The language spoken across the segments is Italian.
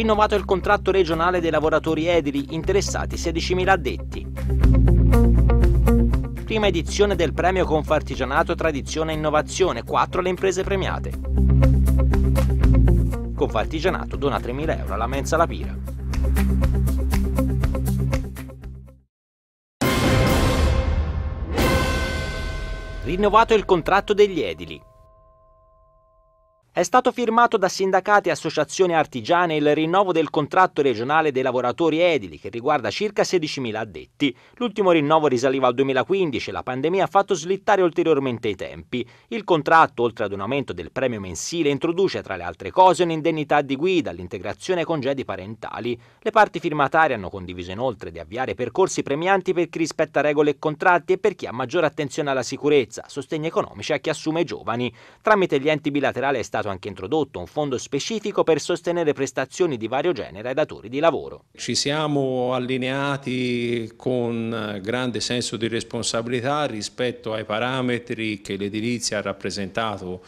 rinnovato il contratto regionale dei lavoratori edili interessati 16.000 addetti prima edizione del premio Confartigianato Tradizione e Innovazione, 4 le imprese premiate. Confartigianato dona 3.000 euro alla mensa La Pira. Rinnovato il contratto degli edili. È stato firmato da sindacati e associazioni artigiane il rinnovo del contratto regionale dei lavoratori edili che riguarda circa 16.000 addetti. L'ultimo rinnovo risaliva al 2015 e la pandemia ha fatto slittare ulteriormente i tempi. Il contratto, oltre ad un aumento del premio mensile, introduce tra le altre cose un'indennità di guida, l'integrazione ai congedi parentali. Le parti firmatarie hanno condiviso inoltre di avviare percorsi premianti per chi rispetta regole e contratti e per chi ha maggiore attenzione alla sicurezza, sostegni economici a chi assume giovani. Tramite gli enti bilaterali è stato stato anche introdotto un fondo specifico per sostenere prestazioni di vario genere ai datori di lavoro. Ci siamo allineati con eh, grande senso di responsabilità rispetto ai parametri che l'edilizia ha rappresentato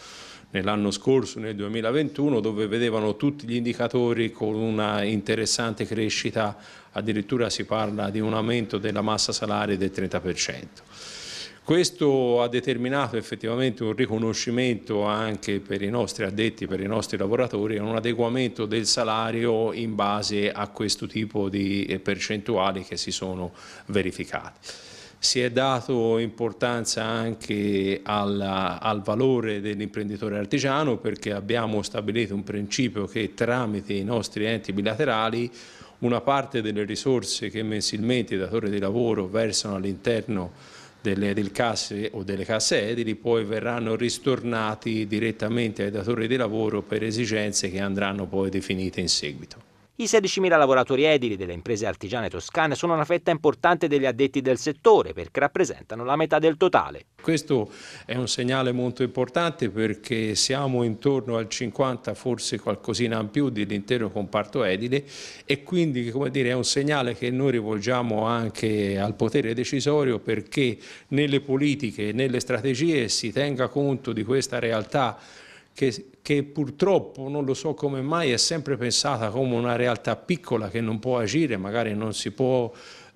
nell'anno scorso, nel 2021, dove vedevano tutti gli indicatori con una interessante crescita, addirittura si parla di un aumento della massa salariale del 30%. Questo ha determinato effettivamente un riconoscimento anche per i nostri addetti, per i nostri lavoratori, un adeguamento del salario in base a questo tipo di eh, percentuali che si sono verificate. Si è dato importanza anche alla, al valore dell'imprenditore artigiano perché abbiamo stabilito un principio che tramite i nostri enti bilaterali una parte delle risorse che mensilmente i datori di lavoro versano all'interno delle, del casse o delle casse edili poi verranno ristornati direttamente ai datori di lavoro per esigenze che andranno poi definite in seguito. I 16.000 lavoratori edili delle imprese artigiane toscane sono una fetta importante degli addetti del settore perché rappresentano la metà del totale. Questo è un segnale molto importante perché siamo intorno al 50, forse qualcosina in più dell'intero comparto edile e quindi come dire, è un segnale che noi rivolgiamo anche al potere decisorio perché nelle politiche, e nelle strategie si tenga conto di questa realtà che, che purtroppo, non lo so come mai, è sempre pensata come una realtà piccola che non può agire, magari non si può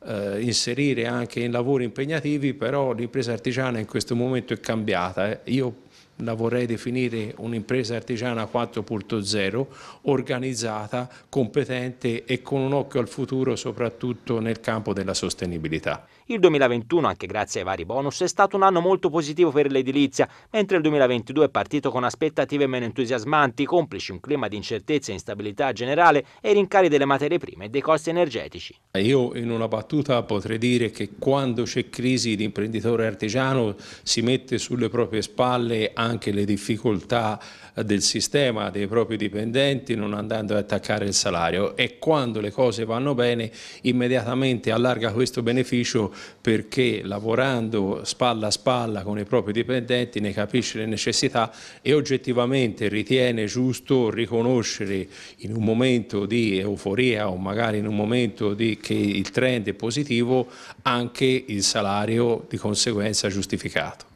eh, inserire anche in lavori impegnativi, però l'impresa artigiana in questo momento è cambiata. Eh. Io la vorrei definire un'impresa artigiana 4.0, organizzata, competente e con un occhio al futuro soprattutto nel campo della sostenibilità. Il 2021, anche grazie ai vari bonus, è stato un anno molto positivo per l'edilizia, mentre il 2022 è partito con aspettative meno entusiasmanti, complici un clima di incertezza e instabilità generale e i rincari delle materie prime e dei costi energetici. Io in una battuta potrei dire che quando c'è crisi l'imprenditore artigiano si mette sulle proprie spalle anche le difficoltà del sistema, dei propri dipendenti, non andando ad attaccare il salario e quando le cose vanno bene immediatamente allarga questo beneficio perché lavorando spalla a spalla con i propri dipendenti ne capisce le necessità e oggettivamente ritiene giusto riconoscere in un momento di euforia o magari in un momento di, che il trend è positivo anche il salario di conseguenza giustificato.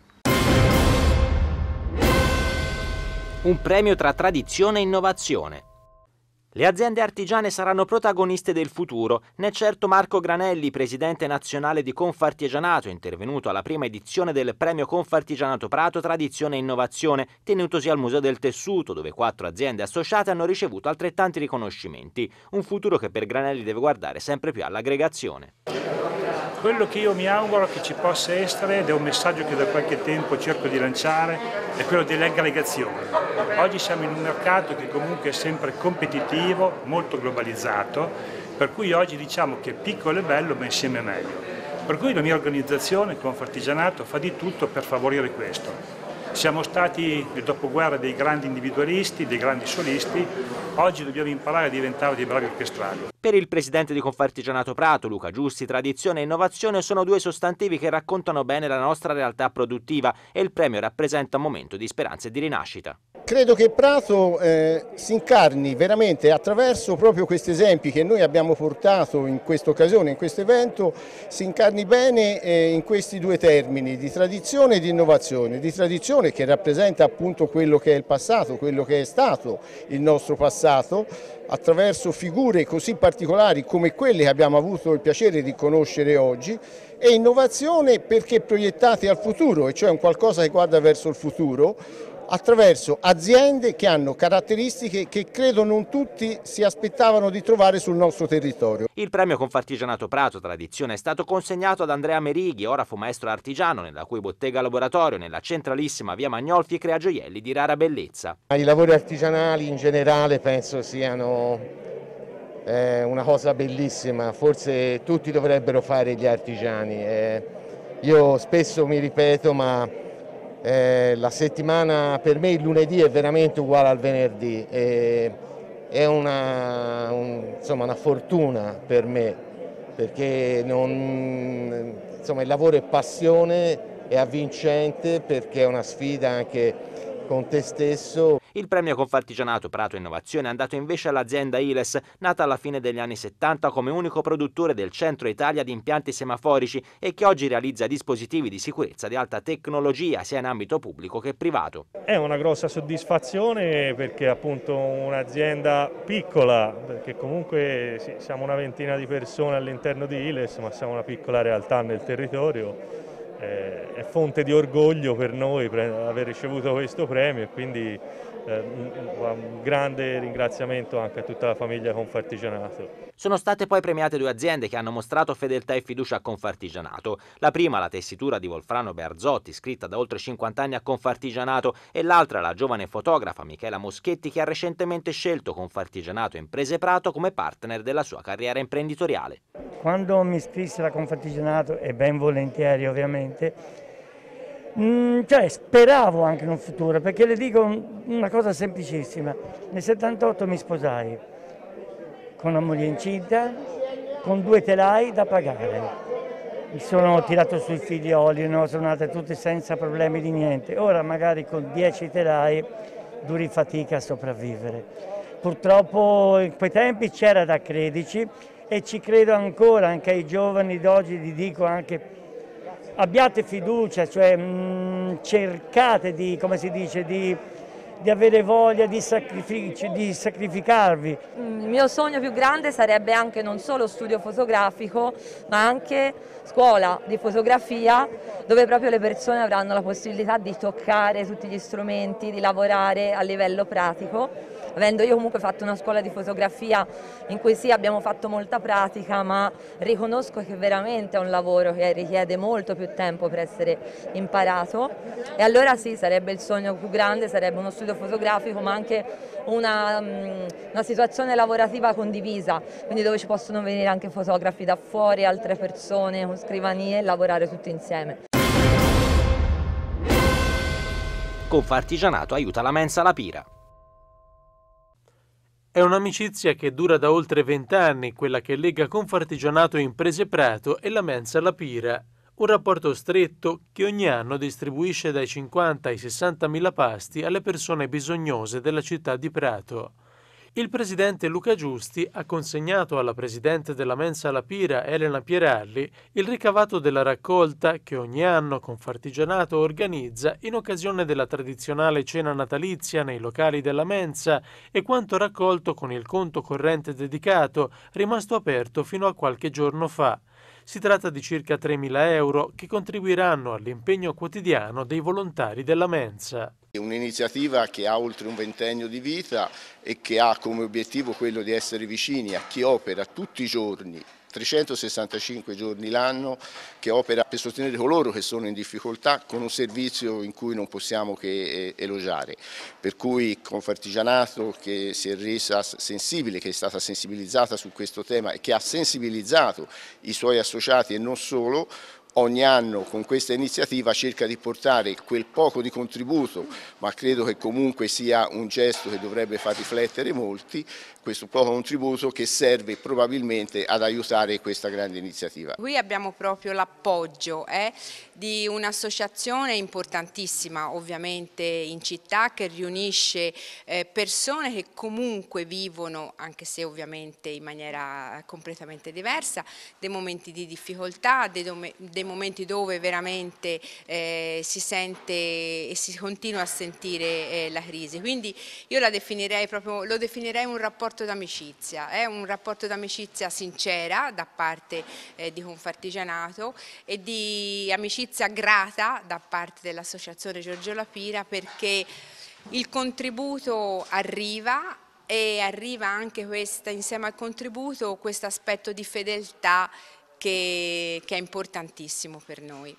Un premio tra tradizione e innovazione. Le aziende artigiane saranno protagoniste del futuro, né certo Marco Granelli, presidente nazionale di Confartigianato, intervenuto alla prima edizione del premio Confartigianato Prato Tradizione e Innovazione, tenutosi al Museo del Tessuto, dove quattro aziende associate hanno ricevuto altrettanti riconoscimenti. Un futuro che per Granelli deve guardare sempre più all'aggregazione. Quello che io mi auguro che ci possa essere, ed è un messaggio che da qualche tempo cerco di lanciare, è quello dell'aggregazione. Oggi siamo in un mercato che comunque è sempre competitivo, molto globalizzato, per cui oggi diciamo che piccolo è bello ma insieme è meglio. Per cui la mia organizzazione, Confartigianato, fa di tutto per favorire questo. Siamo stati nel dopoguerra dei grandi individualisti, dei grandi solisti, oggi dobbiamo imparare a diventare dei bravi orchestrali. Per il presidente di Confartigianato Prato, Luca Giusti, tradizione e innovazione sono due sostantivi che raccontano bene la nostra realtà produttiva e il premio rappresenta un momento di speranza e di rinascita. Credo che Prato eh, si incarni veramente attraverso proprio questi esempi che noi abbiamo portato in questa occasione, in questo evento, si incarni bene eh, in questi due termini di tradizione e di innovazione, di tradizione che rappresenta appunto quello che è il passato, quello che è stato il nostro passato, attraverso figure così particolari come quelle che abbiamo avuto il piacere di conoscere oggi e innovazione perché proiettate al futuro, e cioè un qualcosa che guarda verso il futuro attraverso aziende che hanno caratteristiche che credo non tutti si aspettavano di trovare sul nostro territorio. Il premio Confartigianato Prato Tradizione è stato consegnato ad Andrea Merighi, ora fu maestro artigiano nella cui bottega laboratorio nella centralissima via Magnolfi crea gioielli di rara bellezza. I lavori artigianali in generale penso siano eh, una cosa bellissima, forse tutti dovrebbero fare gli artigiani. Eh. io spesso mi ripeto ma eh, la settimana per me il lunedì è veramente uguale al venerdì, eh, è una, un, insomma, una, fortuna per me perché non, insomma, il lavoro è passione, è avvincente perché è una sfida anche con te stesso il premio Confartigianato Prato Innovazione è andato invece all'azienda Iles, nata alla fine degli anni 70 come unico produttore del centro Italia di impianti semaforici e che oggi realizza dispositivi di sicurezza di alta tecnologia sia in ambito pubblico che privato. È una grossa soddisfazione perché appunto un'azienda piccola, perché comunque sì, siamo una ventina di persone all'interno di Iles, ma siamo una piccola realtà nel territorio, eh, è fonte di orgoglio per noi aver ricevuto questo premio e quindi eh, un grande ringraziamento anche a tutta la famiglia Confartigianato. Sono state poi premiate due aziende che hanno mostrato fedeltà e fiducia a Confartigianato. La prima la tessitura di Wolfrano Berzotti, scritta da oltre 50 anni a Confartigianato, e l'altra la giovane fotografa Michela Moschetti che ha recentemente scelto Confartigianato Imprese Prato come partner della sua carriera imprenditoriale. Quando mi iscrisse alla Confartigianato, e ben volentieri ovviamente, Mm, cioè speravo anche in un futuro, perché le dico una cosa semplicissima. Nel 78 mi sposai con una moglie incinta, con due telai da pagare. Mi sono tirato sui figlioli, no? sono andate tutte senza problemi di niente. Ora magari con 10 telai duri fatica a sopravvivere. Purtroppo in quei tempi c'era da credici e ci credo ancora, anche ai giovani d'oggi, gli dico anche abbiate fiducia, cioè, mh, mm, cercate di, come si dice, di, di avere voglia di, sacrifici, di sacrificarvi. Mm, il mio sogno più grande sarebbe anche non solo studio fotografico, ma anche scuola di fotografia, dove proprio le persone avranno la possibilità di toccare tutti gli strumenti, di lavorare a livello pratico avendo io comunque fatto una scuola di fotografia in cui sì abbiamo fatto molta pratica, ma riconosco che veramente è un lavoro che richiede molto più tempo per essere imparato e allora sì, sarebbe il sogno più grande, sarebbe uno studio fotografico, ma anche una, mm, una situazione lavorativa condivisa, quindi dove ci possono venire anche fotografi da fuori, altre persone con scrivanie e lavorare tutti insieme. Confartigianato aiuta la mensa alla pira. È un'amicizia che dura da oltre vent'anni, quella che lega Confartigianato Imprese Prato e la Mensa La Pira, un rapporto stretto che ogni anno distribuisce dai 50 ai 60 mila pasti alle persone bisognose della città di Prato il presidente Luca Giusti ha consegnato alla presidente della mensa La Pira, Elena Pieralli, il ricavato della raccolta che ogni anno Confartigianato organizza in occasione della tradizionale cena natalizia nei locali della mensa e quanto raccolto con il conto corrente dedicato rimasto aperto fino a qualche giorno fa. Si tratta di circa 3.000 euro che contribuiranno all'impegno quotidiano dei volontari della mensa. È un'iniziativa che ha oltre un ventennio di vita e che ha come obiettivo quello di essere vicini a chi opera tutti i giorni 365 giorni l'anno che opera per sostenere coloro che sono in difficoltà con un servizio in cui non possiamo che eh, elogiare. Per cui Confartigianato che si è resa sensibile, che è stata sensibilizzata su questo tema e che ha sensibilizzato i suoi associati e non solo, ogni anno con questa iniziativa cerca di portare quel poco di contributo, ma credo che comunque sia un gesto che dovrebbe far riflettere molti, questo poco contributo che serve probabilmente ad aiutare questa grande iniziativa. Qui abbiamo proprio l'appoggio eh, di un'associazione importantissima ovviamente in città che riunisce eh, persone che comunque vivono, anche se ovviamente in maniera completamente diversa, dei momenti di difficoltà, dei, dei dei momenti dove veramente eh, si sente e si continua a sentire eh, la crisi. Quindi io la definirei proprio, lo definirei un rapporto d'amicizia, eh, un rapporto d'amicizia sincera da parte eh, di Confartigianato e di amicizia grata da parte dell'Associazione Giorgio Lapira perché il contributo arriva e arriva anche questa, insieme al contributo questo aspetto di fedeltà che, che è importantissimo per noi.